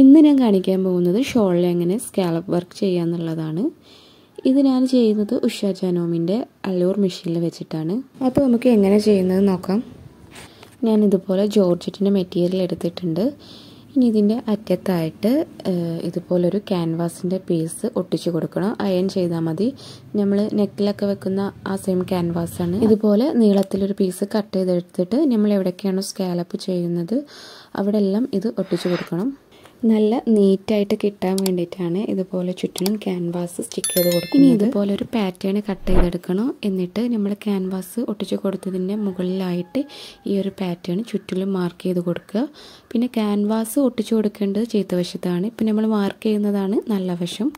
ഇന്ന് ഞാൻ കാണിക്കാൻ പോകുന്നത് ഷോളിൽ എങ്ങനെ സ്കാലപ്പ് വർക്ക് ചെയ്യാന്നുള്ളതാണ് ഇത് ഞാൻ ചെയ്യുന്നത് ഉഷ ചാനോമിൻ്റെ അല്ലൂർ മെഷീനിൽ വെച്ചിട്ടാണ് അപ്പോൾ നമുക്ക് എങ്ങനെ ചെയ്യുന്നത് നോക്കാം ഞാൻ ഇതുപോലെ ജോർജറ്റിൻ്റെ മെറ്റീരിയൽ എടുത്തിട്ടുണ്ട് ഇനി ഇതിൻ്റെ അറ്റത്തായിട്ട് ഇതുപോലൊരു ക്യാൻവാസിൻ്റെ പീസ് ഒട്ടിച്ചു കൊടുക്കണം അയൺ ചെയ്താൽ മതി നമ്മൾ നെക്കിലൊക്കെ വെക്കുന്ന ആ സെയിം ക്യാൻവാസാണ് ഇതുപോലെ നീളത്തിലൊരു പീസ് കട്ട് ചെയ്തെടുത്തിട്ട് നമ്മൾ എവിടെയൊക്കെയാണോ സ്കാലപ്പ് ചെയ്യുന്നത് അവിടെ എല്ലാം ഇത് ഒട്ടിച്ചു കൊടുക്കണം നല്ല നീറ്റായിട്ട് കിട്ടാൻ വേണ്ടിയിട്ടാണ് ഇതുപോലെ ചുറ്റിനും ക്യാൻവാസ് സ്റ്റിക്ക് ചെയ്ത് കൊടുക്കുന്നത് ഇനി ഇതുപോലെ ഒരു പാറ്റേൺ കട്ട് ചെയ്തെടുക്കണം എന്നിട്ട് നമ്മൾ ക്യാൻവാസ് ഒട്ടിച്ച് കൊടുത്തതിൻ്റെ മുകളിലായിട്ട് ഈ ഒരു പാറ്റേൺ ചുറ്റിലും മാർക്ക് ചെയ്ത് കൊടുക്കുക പിന്നെ ക്യാൻവാസ് ഒട്ടിച്ച് കൊടുക്കേണ്ടത് വശത്താണ് ഇപ്പം നമ്മൾ മാർക്ക് ചെയ്യുന്നതാണ് നല്ല വശം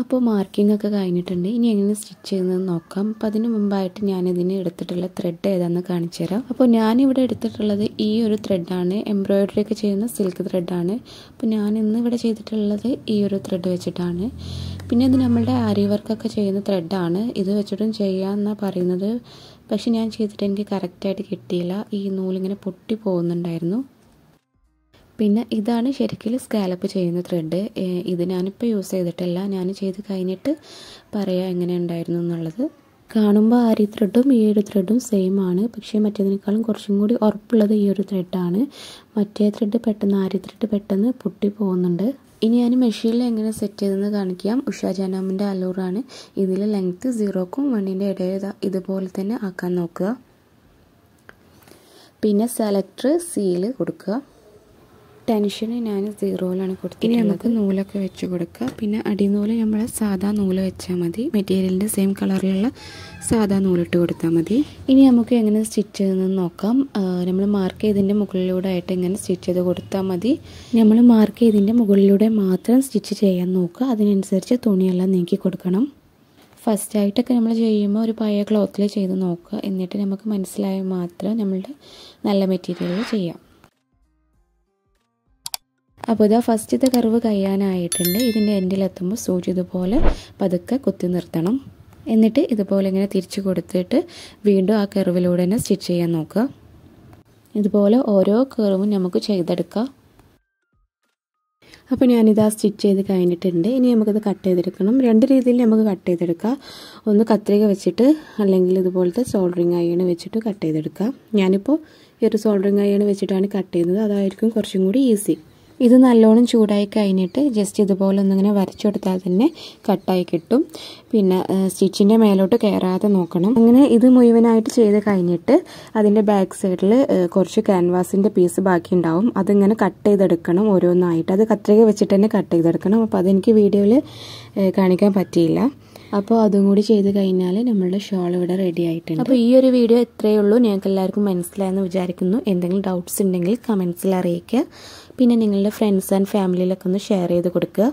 അപ്പോൾ മാർക്കിംഗ് ഒക്കെ കഴിഞ്ഞിട്ടുണ്ട് ഇനി എങ്ങനെ സ്റ്റിച്ച് ചെയ്യുന്നതെന്ന് നോക്കാം അപ്പം അതിന് മുമ്പായിട്ട് ഞാനിതിന് എടുത്തിട്ടുള്ള ത്രെഡ് ഏതാണെന്ന് കാണിച്ചു തരാം അപ്പോൾ ഞാനിവിടെ എടുത്തിട്ടുള്ളത് ഈ ഒരു ത്രെഡാണ് എംബ്രോയിഡറി ഒക്കെ ചെയ്യുന്ന സിൽക്ക് ത്രെഡാണ് അപ്പോൾ ഞാൻ ഇന്ന് ഇവിടെ ചെയ്തിട്ടുള്ളത് ഈ ഒരു ത്രെഡ് വെച്ചിട്ടാണ് പിന്നെ ഇത് നമ്മളുടെ ആരി വർക്കൊക്കെ ചെയ്യുന്ന ത്രെഡാണ് ഇത് വെച്ചിട്ടും ചെയ്യാമെന്നാണ് പറയുന്നത് പക്ഷെ ഞാൻ ചെയ്തിട്ട് എനിക്ക് കറക്റ്റായിട്ട് കിട്ടിയില്ല ഈ നൂലിങ്ങനെ പൊട്ടി പോകുന്നുണ്ടായിരുന്നു പിന്നെ ഇതാണ് ശരിക്കും സ്കാലപ്പ് ചെയ്യുന്ന ത്രെഡ് ഇത് ഞാനിപ്പോൾ യൂസ് ചെയ്തിട്ടില്ല ഞാൻ ചെയ്ത് കഴിഞ്ഞിട്ട് പറയാം എങ്ങനെ ഉണ്ടായിരുന്നു എന്നുള്ളത് കാണുമ്പോൾ ആ ഒരു ത്രെഡും ഈ ഒരു ത്രെഡും സെയിം ആണ് പക്ഷേ മറ്റേതിനേക്കാളും കുറച്ചും കൂടി ഉറപ്പുള്ളത് ഈ ഒരു ത്രെഡാണ് മറ്റേ ത്രെഡ് പെട്ടെന്ന് ആ ത്രെഡ് പെട്ടെന്ന് പൊട്ടി പോകുന്നുണ്ട് ഇനി ഞാൻ മെഷീനിൽ എങ്ങനെ സെറ്റ് ചെയ്തെന്ന് കാണിക്കാം ഉഷാ ജാനാമിൻ്റെ അലൂറാണ് ഇതിൽ ലെങ്ത്ത് സീറോക്കും വണ്ണിൻ്റെ ഇടയിൽ ഇതുപോലെ തന്നെ ആക്കാൻ നോക്കുക പിന്നെ സെലക്ടർ സീല് കൊടുക്കുക ടെൻഷന് ഞാൻ സീറോയിലാണ് കൊടുത്തത് ഇനി നമുക്ക് നൂലൊക്കെ വെച്ച് കൊടുക്കുക പിന്നെ അടിനൂല് നമ്മൾ സാധാ നൂല് വെച്ചാൽ മതി മെറ്റീരിയലിൻ്റെ സെയിം കളറിലുള്ള സാധാ നൂലിട്ട് കൊടുത്താൽ മതി ഇനി നമുക്ക് എങ്ങനെ സ്റ്റിച്ച് ചെയ്തെന്ന് നോക്കാം നമ്മൾ മാർക്ക് ചെയ്തതിൻ്റെ മുകളിലൂടെ ആയിട്ട് എങ്ങനെ സ്റ്റിച്ച് ചെയ്ത് കൊടുത്താൽ മതി നമ്മൾ മാർക്ക് ചെയ്തതിൻ്റെ മുകളിലൂടെ മാത്രം സ്റ്റിച്ച് ചെയ്യാൻ നോക്കുക അതിനനുസരിച്ച് തുണിയെല്ലാം നീക്കി കൊടുക്കണം ഫസ്റ്റ് ആയിട്ടൊക്കെ നമ്മൾ ചെയ്യുമ്പോൾ ഒരു പഴയ ക്ലോത്തിൽ ചെയ്ത് നോക്കുക എന്നിട്ട് നമുക്ക് മനസ്സിലായ മാത്രം നമ്മളുടെ നല്ല മെറ്റീരിയൽ ചെയ്യാം അപ്പോൾ ഇതാ ഫസ്റ്റത്തെ കർവ് കഴിയാനായിട്ടുണ്ട് ഇതിൻ്റെ എൻഡിലെത്തുമ്പോൾ സൂചി ഇതുപോലെ പതുക്കെ കുത്തി നിർത്തണം എന്നിട്ട് ഇതുപോലെ ഇങ്ങനെ തിരിച്ചു കൊടുത്തിട്ട് വീണ്ടും ആ കർവിലൂടെ തന്നെ സ്റ്റിച്ച് ചെയ്യാൻ നോക്കുക ഇതുപോലെ ഓരോ കർവും നമുക്ക് ചെയ്തെടുക്കാം അപ്പോൾ ഞാനിത് ആ സ്റ്റിച്ച് ചെയ്ത് കഴിഞ്ഞിട്ടുണ്ട് ഇനി നമുക്കത് കട്ട് ചെയ്തെടുക്കണം രണ്ട് രീതിയിൽ നമുക്ക് കട്ട് ചെയ്തെടുക്കാം ഒന്ന് കത്രിക വെച്ചിട്ട് അല്ലെങ്കിൽ ഇതുപോലത്തെ സോൾഡറിങ് അയ്യണ് വെച്ചിട്ട് കട്ട് ചെയ്തെടുക്കാം ഞാനിപ്പോൾ ഈ ഒരു സോൾഡറിങ് അയ്യണ് വെച്ചിട്ടാണ് കട്ട് ചെയ്യുന്നത് അതായിരിക്കും കുറച്ചും കൂടി ഈസി ഇത് നല്ലോണം ചൂടായി കഴിഞ്ഞിട്ട് ജസ്റ്റ് ഇതുപോലെ ഒന്നിങ്ങനെ വരച്ചു കൊടുത്താൽ തന്നെ കട്ടായി കിട്ടും പിന്നെ സ്റ്റിച്ചിൻ്റെ മേലോട്ട് കയറാതെ നോക്കണം അങ്ങനെ ഇത് മുഴുവനായിട്ട് ചെയ്ത് കഴിഞ്ഞിട്ട് അതിൻ്റെ ബാക്ക് സൈഡിൽ കുറച്ച് ക്യാൻവാസിൻ്റെ പീസ് ബാക്കി ഉണ്ടാവും അതിങ്ങനെ കട്ട് ചെയ്തെടുക്കണം ഓരോന്നായിട്ട് അത് കത്രിക വെച്ചിട്ട് തന്നെ കട്ട് ചെയ്തെടുക്കണം അപ്പോൾ അതെനിക്ക് വീഡിയോയിൽ കാണിക്കാൻ പറ്റിയില്ല അപ്പോൾ അതും കൂടി ചെയ്ത് കഴിഞ്ഞാൽ നമ്മളുടെ ഷോൾ ഇവിടെ റെഡി ആയിട്ടുണ്ട് അപ്പോൾ ഈ ഒരു വീഡിയോ ഇത്രയേ ഉള്ളൂ ഞങ്ങൾക്ക് എല്ലാവർക്കും മനസ്സിലായെന്ന് വിചാരിക്കുന്നു എന്തെങ്കിലും ഡൗട്ട്സ് ഉണ്ടെങ്കിൽ കമൻസിൽ അറിയിക്കുക പിന്നെ നിങ്ങളുടെ ഫ്രണ്ട്സ് ആൻഡ് ഫാമിലിയിലൊക്കെ ഒന്ന് ഷെയർ ചെയ്ത് കൊടുക്കുക